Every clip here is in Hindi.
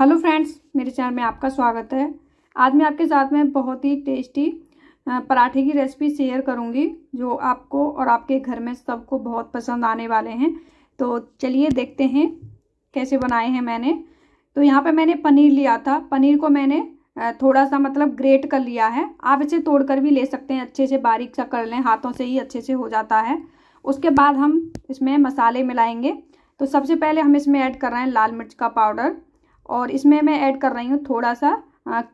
हेलो फ्रेंड्स मेरे चैनल में आपका स्वागत है आज मैं आपके साथ में बहुत ही टेस्टी पराठे की रेसिपी शेयर करूंगी जो आपको और आपके घर में सबको बहुत पसंद आने वाले हैं तो चलिए देखते हैं कैसे बनाए हैं मैंने तो यहाँ पे मैंने पनीर लिया था पनीर को मैंने थोड़ा सा मतलब ग्रेट कर लिया है आप इसे तोड़कर भी ले सकते हैं अच्छे से बारीक सा कर लें हाथों से ही अच्छे से हो जाता है उसके बाद हम इसमें मसाले मिलाएंगे तो सबसे पहले हम इसमें ऐड कर रहे हैं लाल मिर्च का पाउडर और इसमें मैं ऐड कर रही हूँ थोड़ा सा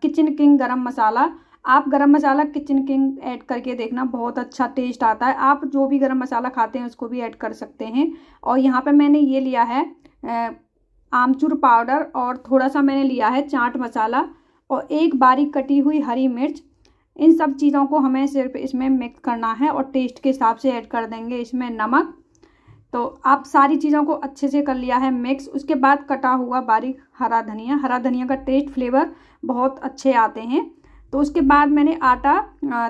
किचन किंग गरम मसाला आप गरम मसाला किचन किंग ऐड करके देखना बहुत अच्छा टेस्ट आता है आप जो भी गरम मसाला खाते हैं उसको भी ऐड कर सकते हैं और यहाँ पे मैंने ये लिया है आमचूर पाउडर और थोड़ा सा मैंने लिया है चाट मसाला और एक बारीक कटी हुई हरी मिर्च इन सब चीज़ों को हमें सिर्फ इसमें मिक्स करना है और टेस्ट के हिसाब से ऐड कर देंगे इसमें नमक तो आप सारी चीज़ों को अच्छे से कर लिया है मिक्स उसके बाद कटा हुआ बारीक हरा धनिया हरा धनिया का टेस्ट फ्लेवर बहुत अच्छे आते हैं तो उसके बाद मैंने आटा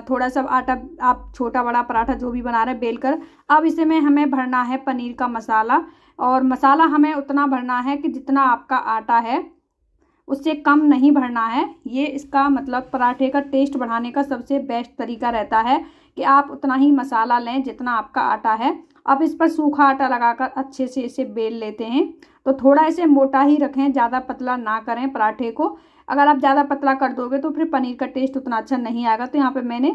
थोड़ा सा आटा आप छोटा बड़ा पराठा जो भी बना रहे बेल कर अब इसे में हमें भरना है पनीर का मसाला और मसाला हमें उतना भरना है कि जितना आपका आटा है उससे कम नहीं भरना है ये इसका मतलब पराठे का टेस्ट बढ़ाने का सबसे बेस्ट तरीका रहता है कि आप उतना ही मसाला लें जितना आपका आटा है अब इस पर सूखा आटा लगाकर अच्छे से इसे बेल लेते हैं तो थोड़ा इसे मोटा ही रखें ज़्यादा पतला ना करें पराठे को अगर आप ज़्यादा पतला कर दोगे तो फिर पनीर का टेस्ट उतना अच्छा नहीं आएगा तो यहाँ पे मैंने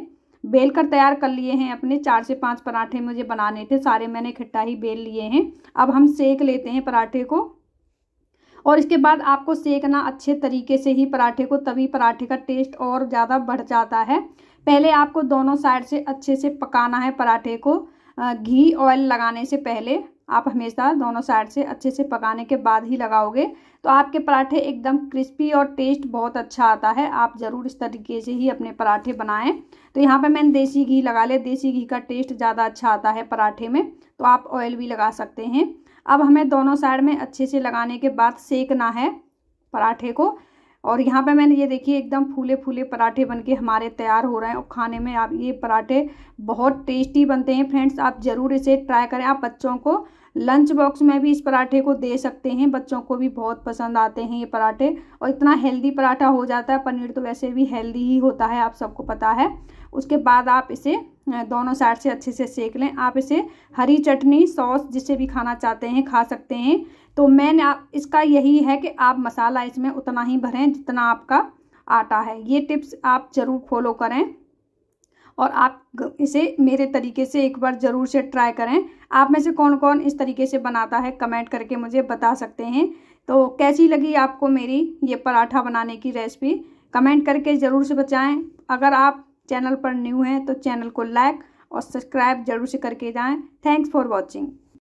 बेल कर तैयार कर लिए हैं अपने चार से पांच पराठे मुझे बनाने थे सारे मैंने इकट्ठा ही बेल लिए हैं अब हम सेक लेते हैं पराठे को और इसके बाद आपको सेकना अच्छे तरीके से ही पराठे को तभी पराठे का टेस्ट और ज़्यादा बढ़ जाता है पहले आपको दोनों साइड से अच्छे से पकाना है पराठे को घी ऑयल लगाने से पहले आप हमेशा दोनों साइड से अच्छे से पकाने के बाद ही लगाओगे तो आपके पराठे एकदम क्रिस्पी और टेस्ट बहुत अच्छा आता है आप ज़रूर इस तरीके से ही अपने पराठे बनाएं तो यहाँ पे मैंने देसी घी लगा लिया देसी घी का टेस्ट ज़्यादा अच्छा आता है पराठे में तो आप ऑयल भी लगा सकते हैं अब हमें दोनों साइड में अच्छे से लगाने के बाद सेकना है पराठे को और यहाँ पे मैंने ये देखिए एकदम फूले फूले पराठे बनके हमारे तैयार हो रहे हैं और खाने में आप ये पराठे बहुत टेस्टी बनते हैं फ्रेंड्स आप ज़रूर इसे ट्राई करें आप बच्चों को लंच बॉक्स में भी इस पराठे को दे सकते हैं बच्चों को भी बहुत पसंद आते हैं ये पराठे और इतना हेल्दी पराठा हो जाता है पनीर तो वैसे भी हेल्दी ही होता है आप सबको पता है उसके बाद आप इसे दोनों साइड से अच्छे से सेक लें आप इसे हरी चटनी सॉस जिसे भी खाना चाहते हैं खा सकते हैं तो मैंने आप इसका यही है कि आप मसाला इसमें उतना ही भरें जितना आपका आटा है ये टिप्स आप ज़रूर फॉलो करें और आप इसे मेरे तरीके से एक बार ज़रूर से ट्राई करें आप में से कौन कौन इस तरीके से बनाता है कमेंट करके मुझे बता सकते हैं तो कैसी लगी आपको मेरी ये पराठा बनाने की रेसिपी कमेंट करके ज़रूर से बचाएं अगर आप चैनल पर न्यू हैं तो चैनल को लाइक और सब्सक्राइब जरूर से करके जाएं थैंक्स फॉर वॉचिंग